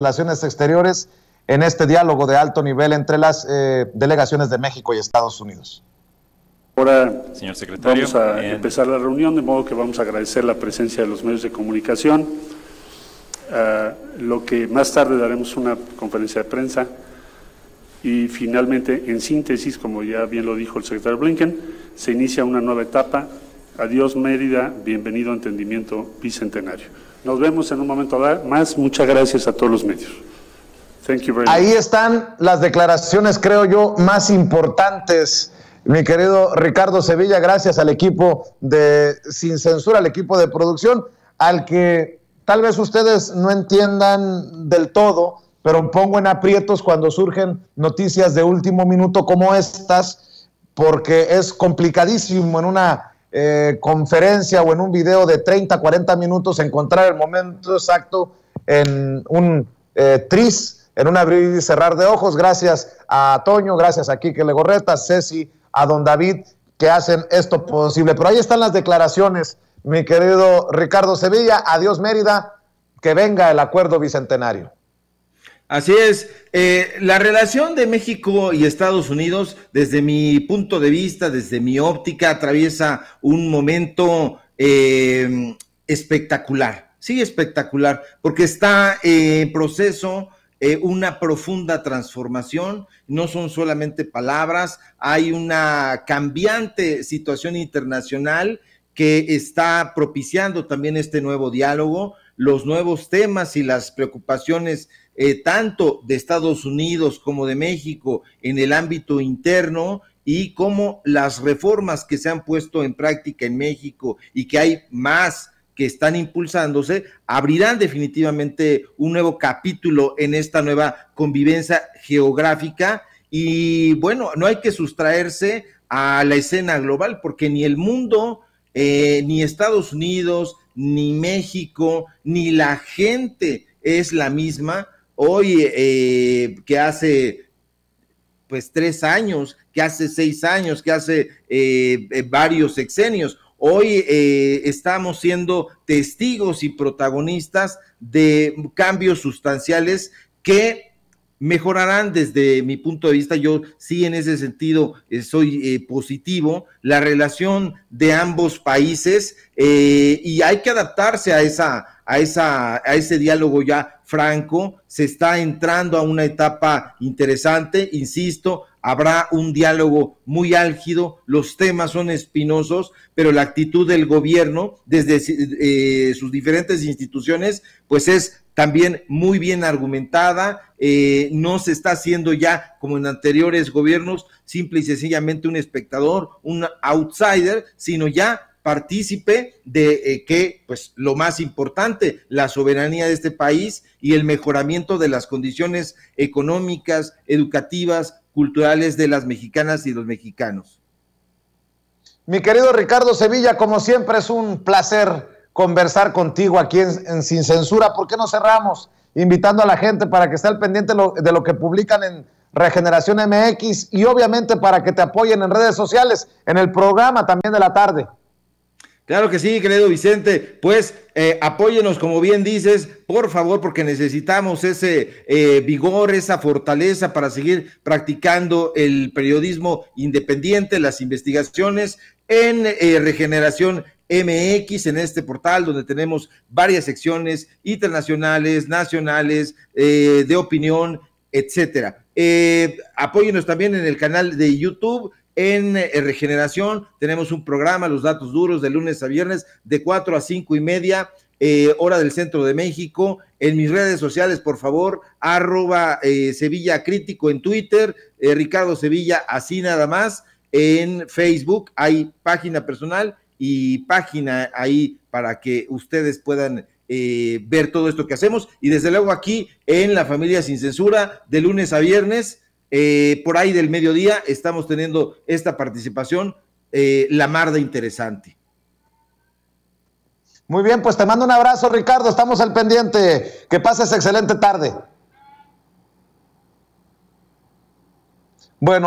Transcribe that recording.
Relaciones Exteriores en este diálogo de alto nivel entre las eh, delegaciones de México y Estados Unidos. Ahora, señor secretario, vamos a empezar la reunión, de modo que vamos a agradecer la presencia de los medios de comunicación. Ah, lo que más tarde daremos una conferencia de prensa y finalmente, en síntesis, como ya bien lo dijo el secretario Blinken, se inicia una nueva etapa. Adiós Mérida, bienvenido a Entendimiento Bicentenario. Nos vemos en un momento más. Muchas gracias a todos los medios. Ahí están las declaraciones, creo yo, más importantes. Mi querido Ricardo Sevilla, gracias al equipo de Sin Censura, al equipo de producción, al que tal vez ustedes no entiendan del todo, pero pongo en aprietos cuando surgen noticias de último minuto como estas, porque es complicadísimo en una eh, conferencia o en un video de 30, 40 minutos, encontrar el momento exacto en un eh, tris, en un abrir y cerrar de ojos. Gracias a Toño, gracias a Quique Legorreta, Ceci, a Don David, que hacen esto posible. Pero ahí están las declaraciones, mi querido Ricardo Sevilla. Adiós Mérida, que venga el acuerdo bicentenario. Así es, eh, la relación de México y Estados Unidos, desde mi punto de vista, desde mi óptica, atraviesa un momento em, espectacular, sí, espectacular, porque está en proceso eh, una profunda transformación, no son solamente palabras, hay una cambiante situación internacional que está propiciando también este nuevo diálogo los nuevos temas y las preocupaciones eh, tanto de Estados Unidos como de México en el ámbito interno y cómo las reformas que se han puesto en práctica en México y que hay más que están impulsándose, abrirán definitivamente un nuevo capítulo en esta nueva convivencia geográfica. Y bueno, no hay que sustraerse a la escena global, porque ni el mundo, eh, ni Estados Unidos, ni México, ni la gente es la misma hoy eh, que hace pues tres años, que hace seis años, que hace eh, eh, varios sexenios. Hoy estamos siendo testigos y protagonistas de cambios sustanciales que mejorarán desde mi punto de vista. Yo sí en ese sentido soy positivo. La relación de ambos países eh, y hay que adaptarse a, esa, a, esa, a ese diálogo ya franco. Se está entrando a una etapa interesante, insisto, habrá un diálogo muy álgido, los temas son espinosos, pero la actitud del gobierno desde eh, sus diferentes instituciones, pues es también muy bien argumentada, eh, no se está haciendo ya como en anteriores gobiernos, simple y sencillamente un espectador, un outsider, sino ya partícipe de eh, que, pues, lo más importante, la soberanía de este país y el mejoramiento de las condiciones económicas, educativas, culturales de las mexicanas y los mexicanos. Mi querido Ricardo Sevilla, como siempre es un placer conversar contigo aquí en, Sin Censura. ¿Por qué no cerramos invitando a la gente para que esté al pendiente de lo que publican en Regeneración MX y obviamente para que te apoyen en redes sociales, en el programa también de la tarde? Claro que sí, querido Vicente. Pues eh, apóyenos, como bien dices, por favor, porque necesitamos ese eh, vigor, esa fortaleza para seguir practicando el periodismo independiente, las investigaciones en eh, regeneración MX en este portal donde tenemos varias secciones internacionales, nacionales, de opinión, etcétera. apóyenos también en el canal de YouTube en eh, Regeneración tenemos un programa, Los Datos Duros, de lunes a viernes, de 4 a 5 y media. Eh, hora del Centro de México, en mis redes sociales, por favor, arroba eh, Sevilla Crítico en Twitter, Ricardo Sevilla, así nada más, en Facebook hay página personal y página ahí para que ustedes puedan ver todo esto que hacemos y desde luego aquí en la familia sin censura, de lunes a viernes. Eh, por ahí del mediodía estamos teniendo esta participación, eh, la mar de interesante. Muy bien, pues te mando un abrazo, Ricardo. Estamos al pendiente. Que pases excelente tarde. Bueno.